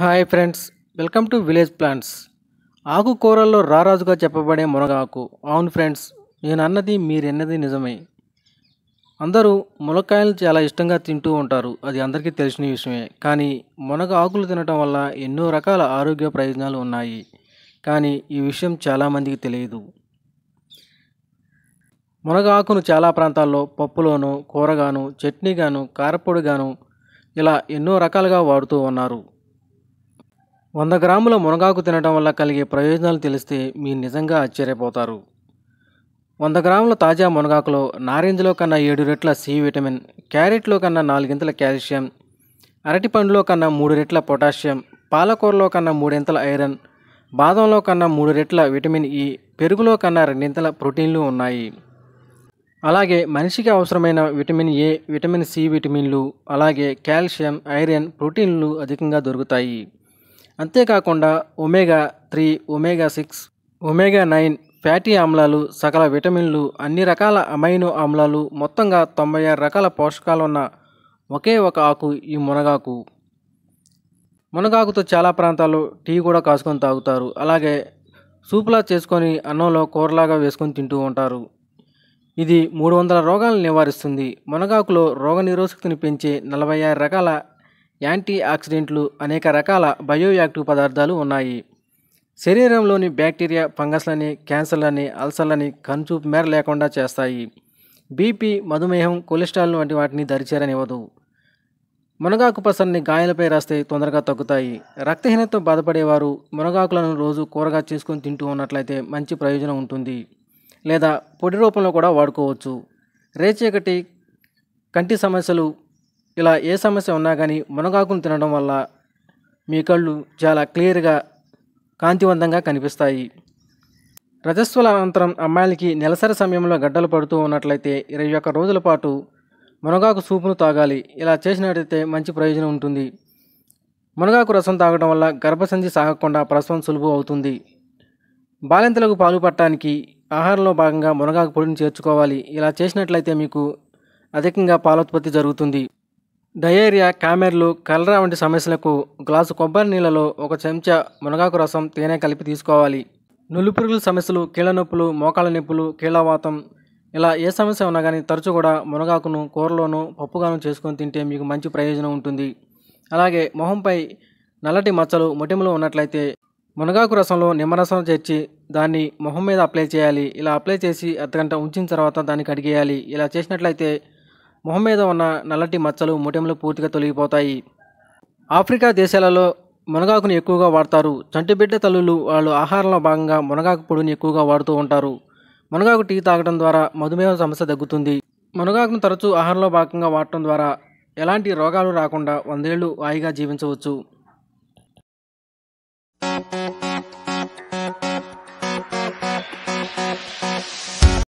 hi friends welcome to village plants ఆకుకూరల్లో రారాజుగా చెప్పబడే మునగాకు అవును ఫ్రెండ్స్ నేను అన్నది మీరన్నది నిజమే అందరూ మునక్కాయలు చాలా ఇష్టంగా తింటూ ఉంటారు అది అందరికీ తెలిసిన విషయమే కానీ మునగ ఆకులు తినటం వల్ల ఎన్నో రకాల ఆరోగ్య ప్రయోజనాలు ఉన్నాయి కానీ ఈ విషయం చాలామందికి తెలియదు మునగ ఆకును చాలా ప్రాంతాల్లో పప్పులోను కూరగాను చట్నీగాను కారపొడిగాను ఇలా ఎన్నో రకాలుగా వాడుతూ ఉన్నారు వంద గ్రాముల మునగాకు తినడం వల్ల కలిగే ప్రయోజనాలు తెలిస్తే మీరు నిజంగా ఆశ్చర్యపోతారు వంద గ్రాముల తాజా మునగాకులో నారింజలో కన్నా ఏడు రెట్ల సి విటమిన్ క్యారెట్లో కన్నా నాలుగింతల కాల్షియం అరటి పండులో కన్నా మూడు రెట్ల పొటాషియం పాలకూరలో కన్నా మూడింతల ఐరన్ బాదంలో కన్నా మూడు రెట్ల విటమిన్ ఇ పెరుగులో కన్నా రెండింతల ప్రోటీన్లు ఉన్నాయి అలాగే మనిషికి అవసరమైన విటమిన్ ఏ విటమిన్ సి విటమిన్లు అలాగే కాల్షియం ఐరన్ ప్రోటీన్లు అధికంగా దొరుకుతాయి అంతేకాకుండా omega three omega six omega nine fatty ఆమ్లాలు సకల విటమిన్లు అన్ని రకాల అమైనో ఆమ్లాలు మొత్తంగా తొంభై ఆరు రకాల పోషకాలున్న ఒకే ఒక ఆకు ఈ మునగాకు మునగాకుతో చాలా ప్రాంతాల్లో టీ కూడా కాసుకొని తాగుతారు అలాగే సూపులా చేసుకొని అన్నంలో కూరలాగా వేసుకొని తింటూ ఉంటారు ఇది మూడు వందల రోగాలను నివారిస్తుంది మునగాకులో రోగనిరోధకతని పెంచే నలభై ఆరు రకాల యాంటీ ఆక్సిడెంట్లు అనేక రకాల బయోయాక్టివ్ పదార్థాలు ఉన్నాయి శరీరంలోని బ్యాక్టీరియా ఫంగస్లని క్యాన్సర్లని అల్సర్లని కనుచూపు మేర లేకుండా చేస్తాయి బీపీ మధుమేహం కొలెస్ట్రాల్ వంటి వాటిని దరిచేరనివ్వదు మునగాకు పసరిని గాయాలపై రాస్తే తొందరగా తగ్గుతాయి రక్తహీనతతో బాధపడేవారు మునగాకులను రోజు కూరగా చేసుకొని తింటూ ఉన్నట్లయితే మంచి ప్రయోజనం ఉంటుంది లేదా పొడి రూపంలో కూడా వాడుకోవచ్చు రేచేకటి కంటి సమస్యలు ఇలా ఏ సమస్య ఉన్నా కానీ మునగాకును తినడం వల్ల మీ కళ్ళు చాలా క్లియర్గా కాంతివంతంగా కనిపిస్తాయి రజస్వల అనంతరం అమ్మాయిలకి నెలసరి సమయంలో గడ్డలు పడుతూ ఉన్నట్లయితే ఇరవై ఒక్క రోజుల పాటు మునగాకు సూపును తాగాలి ఇలా చేసినట్లయితే మంచి ప్రయోజనం ఉంటుంది మునగాకు రసం తాగడం వల్ల గర్భసంధి సాగకుండా ప్రసవం సులువు అవుతుంది బాలింతలకు పాలు పట్టడానికి ఆహారంలో భాగంగా మునగాకు పొడిని చేర్చుకోవాలి ఇలా చేసినట్లయితే మీకు అధికంగా పాలోత్పత్తి జరుగుతుంది డయేరియా కామెర్లు కలరా వంటి సమస్యలకు గ్లాసు కొబ్బరి నీళ్ళలో ఒక చెంచా మునగాకు రసం తేనె కలిపి తీసుకోవాలి నులిపురుగుల సమస్యలు కీళ్ళ నొప్పులు మోకాళ్ళ నొప్పులు కీళ్ళవాతం ఇలా ఏ సమస్య ఉన్నా కానీ తరచు కూడా మునగాకును కూరలోనూ పప్పుగాను చేసుకొని తింటే మీకు మంచి ప్రయోజనం ఉంటుంది అలాగే మొహంపై నల్లటి మచ్చలు మొటిమలు ఉన్నట్లయితే మునగాకు రసంలో నిమ్మరసం చేర్చి దాన్ని మొహం మీద అప్లై చేయాలి ఇలా అప్లై చేసి అర్ధగంట ఉంచిన తర్వాత దాన్ని కడిగేయాలి ఇలా చేసినట్లయితే మొహం మీద ఉన్న నల్లటి మచ్చలు ముఠెంలో పూర్తిగా తొలగిపోతాయి ఆఫ్రికా దేశాలలో మునగాకును ఎక్కువగా వాడతారు చంటిబిడ్డ తల్లులు వాళ్ళు ఆహారంలో భాగంగా మునగాకు పొడిని ఎక్కువగా వాడుతూ ఉంటారు మునగాకు టీ తాగడం ద్వారా మధుమేహ సమస్య తగ్గుతుంది మునగాకును తరచూ ఆహారంలో భాగంగా వాడటం ద్వారా ఎలాంటి రోగాలు రాకుండా వందేళ్లు హాయిగా జీవించవచ్చు